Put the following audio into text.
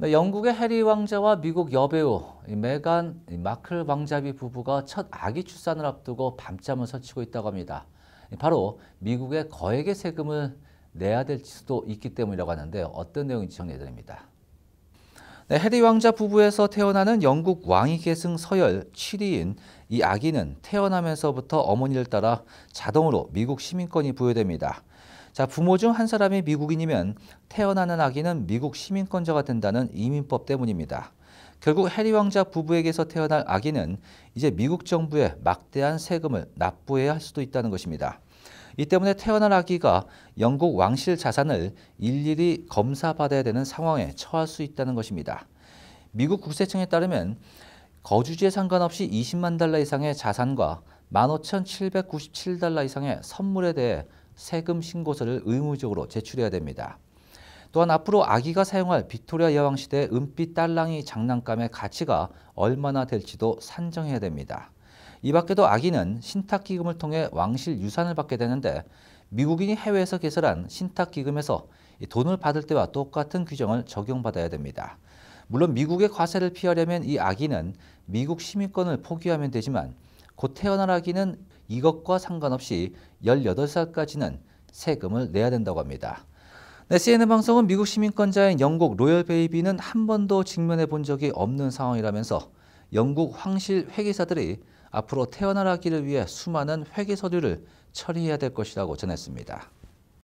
네, 영국의 해리 왕자와 미국 여배우 메간 마클 왕자비 부부가 첫 아기 출산을 앞두고 밤잠을 설치고 있다고 합니다. 바로 미국의 거액의 세금을 내야 될 수도 있기 때문이라고 하는데 어떤 내용인지 정리해드립니다. 네, 해리 왕자 부부에서 태어나는 영국 왕위 계승 서열 7위인 이 아기는 태어나면서부터 어머니를 따라 자동으로 미국 시민권이 부여됩니다. 자, 부모 중 한 사람이 미국인이면 태어나는 아기는 미국 시민권자가 된다는 이민법 때문입니다. 결국 해리 왕자 부부에게서 태어날 아기는 이제 미국 정부에 막대한 세금을 납부해야 할 수도 있다는 것입니다. 이 때문에 태어난 아기가 영국 왕실 자산을 일일이 검사받아야 되는 상황에 처할 수 있다는 것입니다. 미국 국세청에 따르면 거주지에 상관없이 20만 달러 이상의 자산과 15,797달러 이상의 선물에 대해 세금 신고서를 의무적으로 제출해야 됩니다. 또한 앞으로 아기가 사용할 빅토리아 여왕 시대 은빛 딸랑이 장난감의 가치가 얼마나 될지도 산정해야 됩니다. 이 밖에도 아기는 신탁기금을 통해 왕실 유산을 받게 되는데 미국인이 해외에서 개설한 신탁기금에서 돈을 받을 때와 똑같은 규정을 적용받아야 됩니다. 물론 미국의 과세를 피하려면 이 아기는 미국 시민권을 포기하면 되지만 곧 태어날 아기는 이것과 상관없이 18살까지는 세금을 내야 된다고 합니다. 네, CNN 방송은 미국 시민권자인 영국 로열 베이비는 한 번도 직면해 본 적이 없는 상황이라면서 영국 황실 회계사들이 앞으로 태어나기를 위해 수많은 회계 서류를 처리해야 될 것이라고 전했습니다.